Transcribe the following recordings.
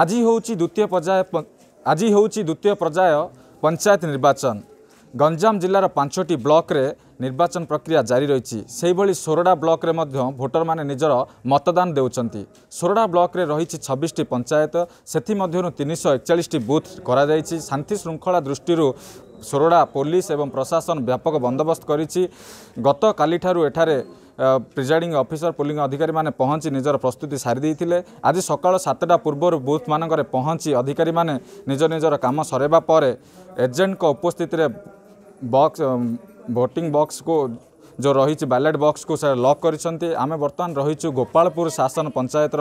ଆଜି ହେଉଛି ଦ୍ୱିତୀୟ ପର୍ଯ୍ୟାୟ ଆଜି ହେଉଛି ଦ୍ୱିତୀୟ ପର୍ଯ୍ୟାୟ ପଞ୍ଚାୟତ ନିର୍ବାଚନ ଗଞ୍ଜାମ ଜିଲ୍ଲାର ପାଞ୍ଚଟି ବ୍ଲକରେ ନିର୍ବାଚନ ପ୍ରକ୍ରିୟା ଜାରି ରହିଛି ସେହିଭଳି ସୋରଡ଼ା ବ୍ଲକରେ ମଧ୍ୟ ଭୋଟରମାନେ ନିଜର ମତଦାନ ଦେଉଛନ୍ତି ସୋରଡ଼ା ବ୍ଲକରେ ରହିଛି ଛବିଶଟି ପଞ୍ଚାୟତ ସେଥିମଧ୍ୟରୁ ତିନିଶହ ଏକଚାଳିଶଟି ବୁଥ୍ କରାଯାଇଛି ଶାନ୍ତିଶୃଙ୍ଖଳା ଦୃଷ୍ଟିରୁ ସୋରଡ଼ା ପୋଲିସ ଏବଂ ପ୍ରଶାସନ ବ୍ୟାପକ ବନ୍ଦୋବସ୍ତ କରିଛି ଗତକାଲିଠାରୁ ଏଠାରେ ପ୍ରିଜାଇଡିଂ ଅଫିସର ପୋଲିଂ ଅଧିକାରୀମାନେ ପହଞ୍ଚି ନିଜର ପ୍ରସ୍ତୁତି ସାରିଦେଇଥିଲେ ଆଜି ସକାଳ ସାତଟା ପୂର୍ବରୁ ବୁଥ୍ମାନଙ୍କରେ ପହଞ୍ଚି ଅଧିକାରୀମାନେ ନିଜ ନିଜର କାମ ସରିବା ପରେ ଏଜେଣ୍ଟଙ୍କ ଉପସ୍ଥିତିରେ ବକ୍ସ ଭୋଟିଂ ବକ୍ସକୁ जो रही बालेट बक्स को लक कर आम बर्तमान रही गोपापुर शासन पंचायत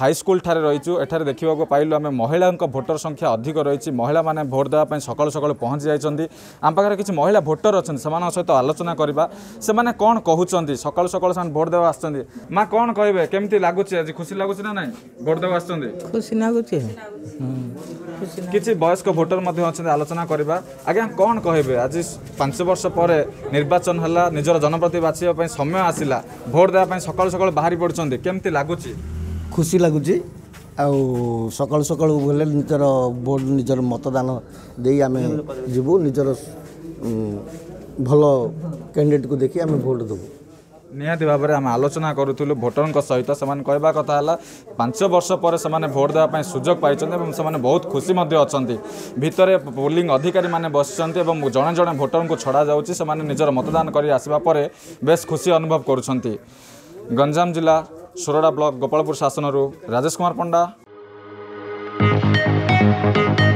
हाईस्कल ठार रही एठार देखा पाइलु आम महिला भोटर संख्या अधिक रही महिला मैंने भोट देवाई सका सका पहुँच जाइए आम पाखे किसी महिला भोटर अच्छा सहित आलोचना करवा से कौन कहते सका सका से भोट देवा आसती माँ कौन कहे केमती लगुच आज खुशी लगुच ना ना भोट देवा आसती खुशी लगुच କିଛି ବୟସ୍କ ଭୋଟର ମଧ୍ୟ ଅଛନ୍ତି ଆଲୋଚନା କରିବା ଆଜ୍ଞା କ'ଣ କହିବେ ଆଜି ପାଞ୍ଚ ବର୍ଷ ପରେ ନିର୍ବାଚନ ହେଲା ନିଜର ଜନପ୍ରତି ବାଛିବା ପାଇଁ ସମୟ ଆସିଲା ଭୋଟ ଦେବା ପାଇଁ ସକାଳୁ ସକାଳୁ ବାହାରି ପଡ଼ୁଛନ୍ତି କେମିତି ଲାଗୁଛି ଖୁସି ଲାଗୁଛି ଆଉ ସକାଳୁ ସକାଳୁ ଗଲେ ନିଜର ଭୋଟ ନିଜର ମତଦାନ ଦେଇ ଆମେ ଯିବୁ ନିଜର ଭଲ କ୍ୟାଣ୍ଡିଡେଟ୍କୁ ଦେଖି ଆମେ ଭୋଟ ଦେବୁ ନିହାତି ଭାବରେ ଆମେ ଆଲୋଚନା କରୁଥିଲୁ ଭୋଟରଙ୍କ ସହିତ ସେମାନେ କହିବା କଥା ହେଲା ପାଞ୍ଚ ବର୍ଷ ପରେ ସେମାନେ ଭୋଟ୍ ଦେବା ପାଇଁ ସୁଯୋଗ ପାଇଛନ୍ତି ଏବଂ ସେମାନେ ବହୁତ ଖୁସି ମଧ୍ୟ ଅଛନ୍ତି ଭିତରେ ପୋଲିଂ ଅଧିକାରୀମାନେ ବସିଛନ୍ତି ଏବଂ ଜଣେ ଜଣେ ଭୋଟରଙ୍କୁ ଛଡ଼ାଯାଉଛି ସେମାନେ ନିଜର ମତଦାନ କରି ଆସିବା ପରେ ବେଶ୍ ଖୁସି ଅନୁଭବ କରୁଛନ୍ତି ଗଞ୍ଜାମ ଜିଲ୍ଲା ସୋରଡ଼ା ବ୍ଲକ ଗୋପାଳପୁର ଶାସନରୁ ରାଜେଶ କୁମାର ପଣ୍ଡା